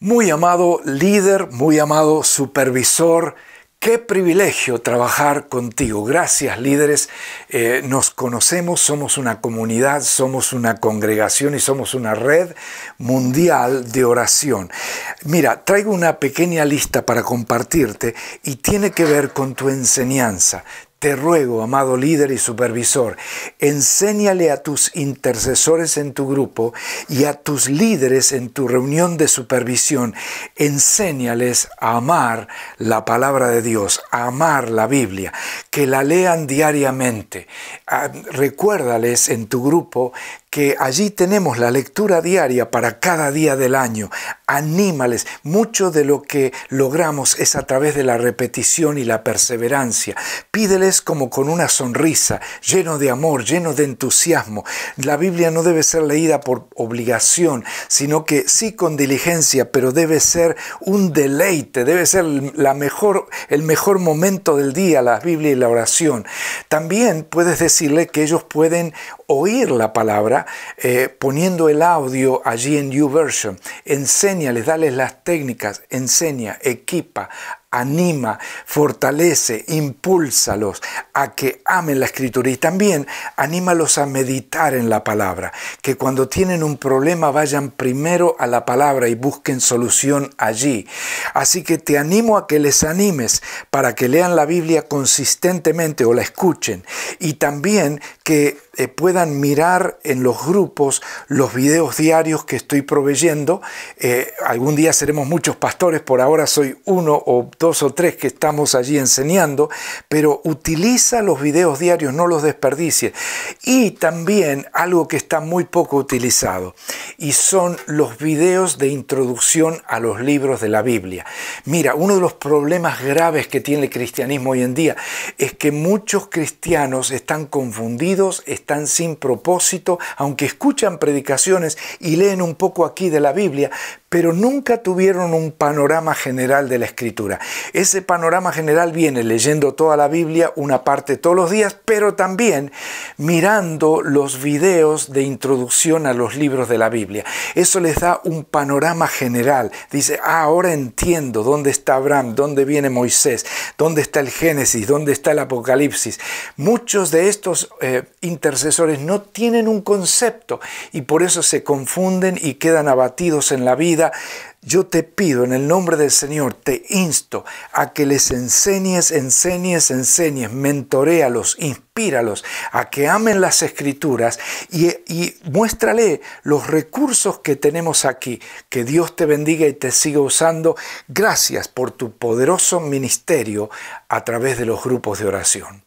Muy amado líder, muy amado supervisor, qué privilegio trabajar contigo. Gracias líderes, eh, nos conocemos, somos una comunidad, somos una congregación y somos una red mundial de oración. Mira, traigo una pequeña lista para compartirte y tiene que ver con tu enseñanza, te ruego, amado líder y supervisor, enséñale a tus intercesores en tu grupo y a tus líderes en tu reunión de supervisión, enséñales a amar la palabra de Dios, a amar la Biblia, que la lean diariamente. Ah, recuérdales en tu grupo que allí tenemos la lectura diaria para cada día del año. Anímales, mucho de lo que logramos es a través de la repetición y la perseverancia. Pídeles como con una sonrisa, lleno de amor, lleno de entusiasmo. La Biblia no debe ser leída por obligación, sino que sí con diligencia, pero debe ser un deleite, debe ser la mejor, el mejor momento del día, la Biblia y la oración. También puedes decirle que ellos pueden oír la palabra, eh, poniendo el audio allí en YouVersion. Enséñales, dales las técnicas, enseña, equipa, anima, fortalece, impúlsalos a que amen la escritura y también anímalos a meditar en la palabra, que cuando tienen un problema vayan primero a la palabra y busquen solución allí. Así que te animo a que les animes para que lean la Biblia consistentemente o la escuchen y también que eh, puedan mirar en los grupos los videos diarios que estoy proveyendo. Eh, algún día seremos muchos pastores, por ahora soy uno o dos o tres que estamos allí enseñando, pero utiliza los videos diarios, no los desperdicie. Y también algo que está muy poco utilizado, y son los videos de introducción a los libros de la Biblia. Mira, uno de los problemas graves que tiene el cristianismo hoy en día es que muchos cristianos están confundidos, están sin propósito, aunque escuchan predicaciones y leen un poco aquí de la Biblia, pero nunca tuvieron un panorama general de la escritura. Ese panorama general viene leyendo toda la Biblia, una parte todos los días, pero también mirando los videos de introducción a los libros de la Biblia. Eso les da un panorama general. Dice, ah, ahora entiendo dónde está Abraham, dónde viene Moisés, dónde está el Génesis, dónde está el Apocalipsis. Muchos de estos eh, Asesores no tienen un concepto y por eso se confunden y quedan abatidos en la vida. Yo te pido en el nombre del Señor, te insto a que les enseñes, enseñes, enseñes, mentorealos, inspíralos, a que amen las escrituras y, y muéstrale los recursos que tenemos aquí. Que Dios te bendiga y te siga usando. Gracias por tu poderoso ministerio a través de los grupos de oración.